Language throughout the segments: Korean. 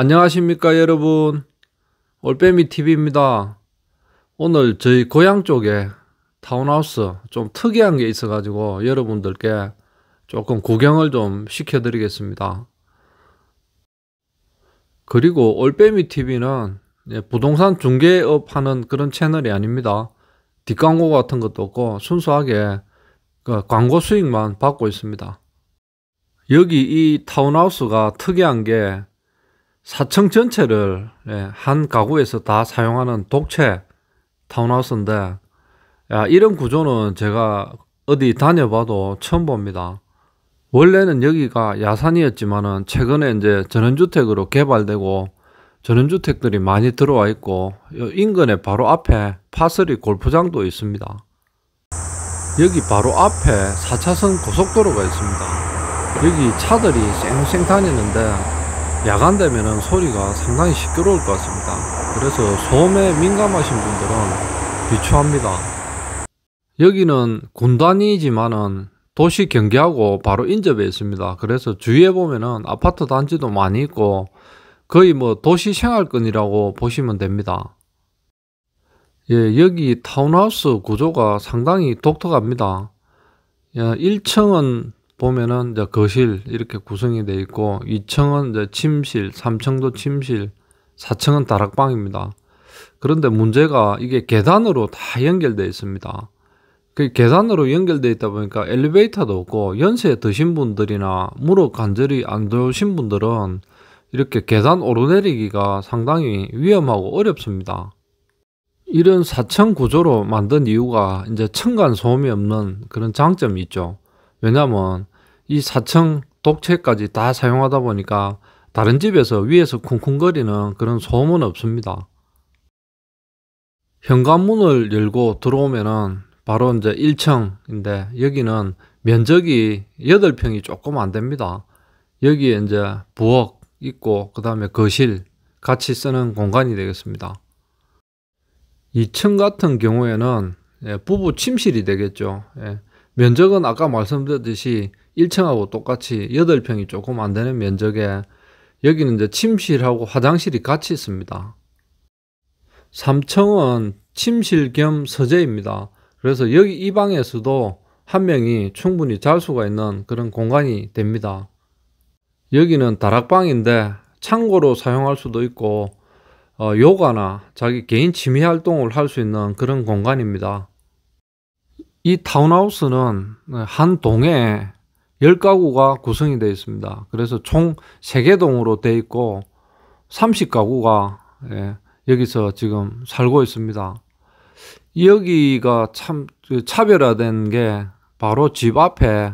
안녕하십니까 여러분 올빼미TV입니다 오늘 저희 고향 쪽에 타운하우스 좀 특이한 게 있어 가지고 여러분들께 조금 구경을 좀 시켜 드리겠습니다 그리고 올빼미TV는 예, 부동산 중개업 하는 그런 채널이 아닙니다 뒷광고 같은 것도 없고 순수하게 그 광고 수익만 받고 있습니다 여기 이 타운하우스가 특이한 게 사층 전체를 예, 한 가구에서 다 사용하는 독채 타운하우스인데 야, 이런 구조는 제가 어디 다녀봐도 처음 봅니다. 원래는 여기가 야산이었지만은 최근에 이제 전원주택으로 개발되고 전원주택들이 많이 들어와 있고 인근에 바로 앞에 파스리 골프장도 있습니다. 여기 바로 앞에 4차선 고속도로가 있습니다. 여기 차들이 쌩쌩 다니는데 야간 되면 소리가 상당히 시끄러울 것 같습니다 그래서 소음에 민감하신 분들은 비추합니다 여기는 군단이지만은 도시 경계하고 바로 인접해 있습니다 그래서 주위에 보면은 아파트 단지도 많이 있고 거의 뭐 도시 생활권이라고 보시면 됩니다 예, 여기 타운하우스 구조가 상당히 독특합니다 1층은 예, 보면은 이제 거실 이렇게 구성이 돼 있고 2층은 이제 침실, 3층도 침실, 4층은 다락방입니다. 그런데 문제가 이게 계단으로 다연결되어 있습니다. 그 계단으로 연결되어 있다 보니까 엘리베이터도 없고 연세 드신 분들이나 무릎 관절이 안 좋으신 분들은 이렇게 계단 오르내리기가 상당히 위험하고 어렵습니다. 이런 4층 구조로 만든 이유가 이제 층간 소음이 없는 그런 장점이 있죠. 왜냐면이 4층 독채까지 다 사용하다 보니까 다른 집에서 위에서 쿵쿵거리는 그런 소음은 없습니다. 현관문을 열고 들어오면은 바로 이제 1층인데 여기는 면적이 8평이 조금 안 됩니다. 여기에 이제 부엌 있고 그 다음에 거실 같이 쓰는 공간이 되겠습니다. 2층 같은 경우에는 예, 부부 침실이 되겠죠. 예. 면적은 아까 말씀드렸듯이 1층하고 똑같이 8평이 조금 안 되는 면적에 여기는 이제 침실하고 화장실이 같이 있습니다. 3층은 침실 겸 서재입니다. 그래서 여기 이 방에서도 한 명이 충분히 잘 수가 있는 그런 공간이 됩니다. 여기는 다락방인데 창고로 사용할 수도 있고 어, 요가나 자기 개인 취미 활동을 할 수 있는 그런 공간입니다. 이 타운하우스는 한 동에 10가구가 구성이 되어 있습니다. 그래서 총 3개 동으로 되어 있고 30가구가 예, 여기서 지금 살고 있습니다. 여기가 참 차별화된 게 바로 집 앞에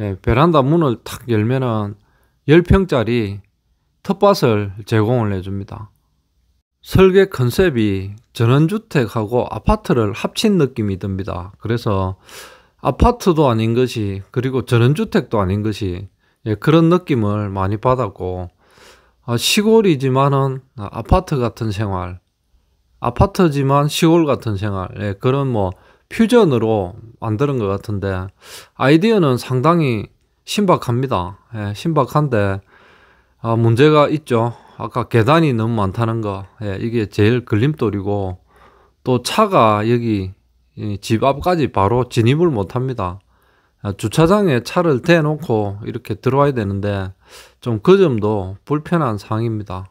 예, 베란다 문을 탁 열면은 10평짜리 텃밭을 제공을 해줍니다. 설계 컨셉이 전원주택하고 아파트를 합친 느낌이 듭니다. 그래서 아파트도 아닌 것이 그리고 전원주택도 아닌 것이 예, 그런 느낌을 많이 받았고 아, 시골이지만은 아파트 같은 생활 아파트지만 시골 같은 생활 예, 그런 뭐 퓨전으로 만드는 것 같은데 아이디어는 상당히 신박합니다. 예, 신박한데 아, 문제가 있죠. 아까 계단이 너무 많다는 거 예, 이게 제일 걸림돌이고 또 차가 여기 집 앞까지 바로 진입을 못합니다 아, 주차장에 차를 대놓고 이렇게 들어와야 되는데 좀 그 점도 불편한 상황입니다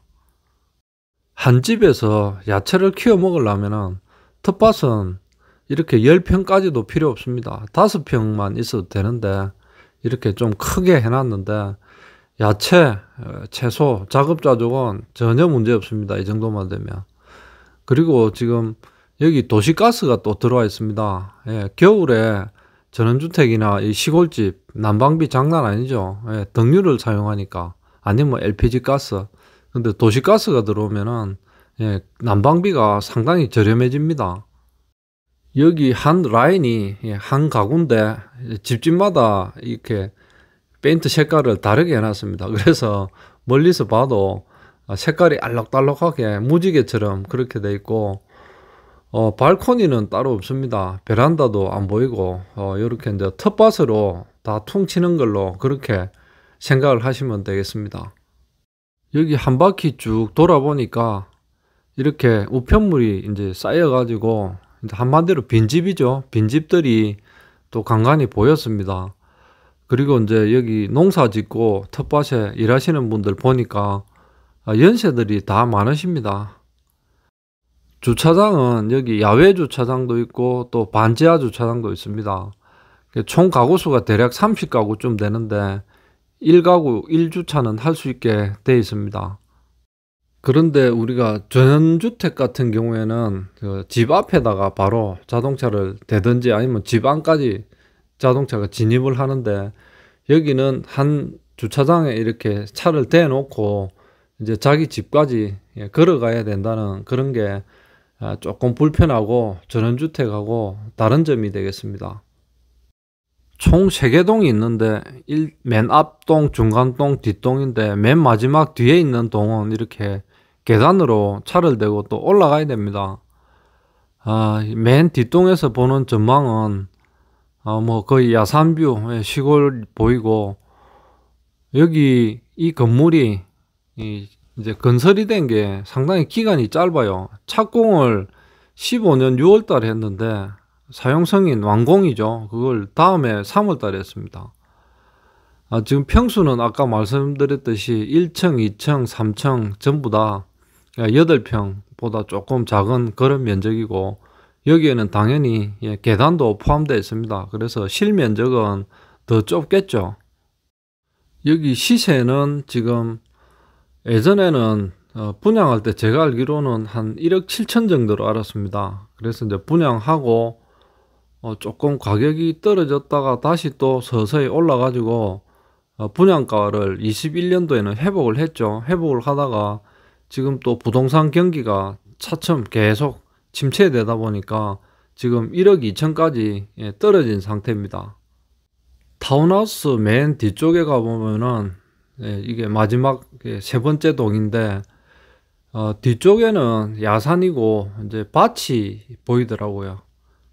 한 집에서 야채를 키워 먹으려면 텃밭은 이렇게 10평까지도 필요 없습니다 5평만 있어도 되는데 이렇게 좀 크게 해놨는데 야채, 채소, 작업자족은 전혀 문제 없습니다. 이 정도만 되면. 그리고 지금 여기 도시가스가 또 들어와 있습니다. 예, 겨울에 전원주택이나 이 시골집 난방비 장난 아니죠. 예, 등유를 사용하니까 아니면 LPG 뭐 가스. 근데 도시가스가 들어오면은 예, 난방비가 상당히 저렴해집니다. 여기 한 라인이 예, 한 가구인데 집집마다 이렇게 페인트 색깔을 다르게 해놨습니다. 그래서 멀리서 봐도 색깔이 알록달록하게 무지개처럼 그렇게 돼 있고 어, 발코니는 따로 없습니다. 베란다도 안 보이고 어, 이렇게 이제 텃밭으로 다 퉁치는 걸로 그렇게 생각을 하시면 되겠습니다. 여기 한 바퀴 쭉 돌아보니까 이렇게 우편물이 이제 쌓여가지고 한마디로 빈집이죠. 빈집들이 또 간간히 보였습니다. 그리고 이제 여기 농사 짓고 텃밭에 일하시는 분들 보니까 아, 연세들이 다 많으십니다. 주차장은 여기 야외 주차장도 있고 또 반지하 주차장도 있습니다. 그 총 가구수가 대략 30가구쯤 되는데 1가구 1주차는 할 수 있게 되어 있습니다. 그런데 우리가 전원주택 같은 경우에는 그집 앞에다가 바로 자동차를 대든지 아니면 집 안까지 자동차가 진입을 하는데 여기는 한 주차장에 이렇게 차를 대놓고 이제 자기 집까지 예, 걸어가야 된다는 그런 게 아, 조금 불편하고 전원주택하고 다른 점이 되겠습니다. 총 3개동이 있는데 맨 앞동, 중간동, 뒷동인데 맨 마지막 뒤에 있는 동은 이렇게 계단으로 차를 대고 또 올라가야 됩니다. 아, 맨 뒷동에서 보는 전망은 어, 뭐 거의 야산뷰 시골 보이고 여기 이 건물이 이 이제 건설이 된 게 상당히 기간이 짧아요. 착공을 15년 6월 달에 했는데 사용성인 완공이죠. 그걸 다음에 3월 달에 했습니다. 아, 지금 평수는 아까 말씀드렸듯이 1층, 2층, 3층 전부 다 8평보다 그러니까 조금 작은 그런 면적이고 여기에는 당연히 예, 계단도 포함되어 있습니다. 그래서 실면적은 더 좁겠죠. 여기 시세는 지금 예전에는 어, 분양할 때 제가 알기로는 한 1억 7천 정도로 알았습니다. 그래서 이제 분양하고 어, 조금 가격이 떨어졌다가 다시 또 서서히 올라가지고 어, 분양가를 21년도에는 회복을 했죠. 회복을 하다가 지금 또 부동산 경기가 차츰 계속 침체되다 보니까 지금 1억 2천까지 예, 떨어진 상태입니다. 타운하우스 맨 뒤쪽에 가보면은 예, 이게 마지막 예, 세 번째 동인데 어, 뒤쪽에는 야산이고 이제 밭이 보이더라고요.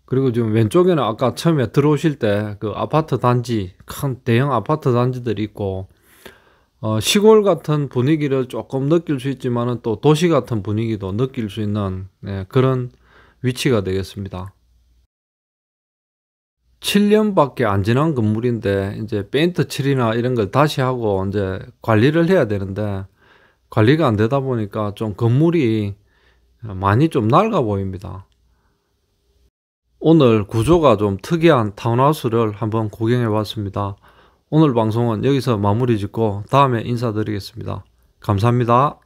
그리고 지금 왼쪽에는 아까 처음에 들어오실 때 그 아파트 단지 큰 대형 아파트 단지들이 있고 어, 시골 같은 분위기를 조금 느낄 수있지만또 도시 같은 분위기도 느낄 수 있는 네, 그런 위치가 되겠습니다. 7년밖에 안 지난 건물인데 이제 페인트 칠이나 이런 걸 다시 하고 이제 관리를 해야 되는데 관리가 안 되다 보니까 좀 건물이 많이 좀 낡아 보입니다. 오늘 구조가 좀 특이한 타운하우스를 한번 구경해 봤습니다. 오늘 방송은 여기서 마무리 짓고 다음에 인사드리겠습니다. 감사합니다.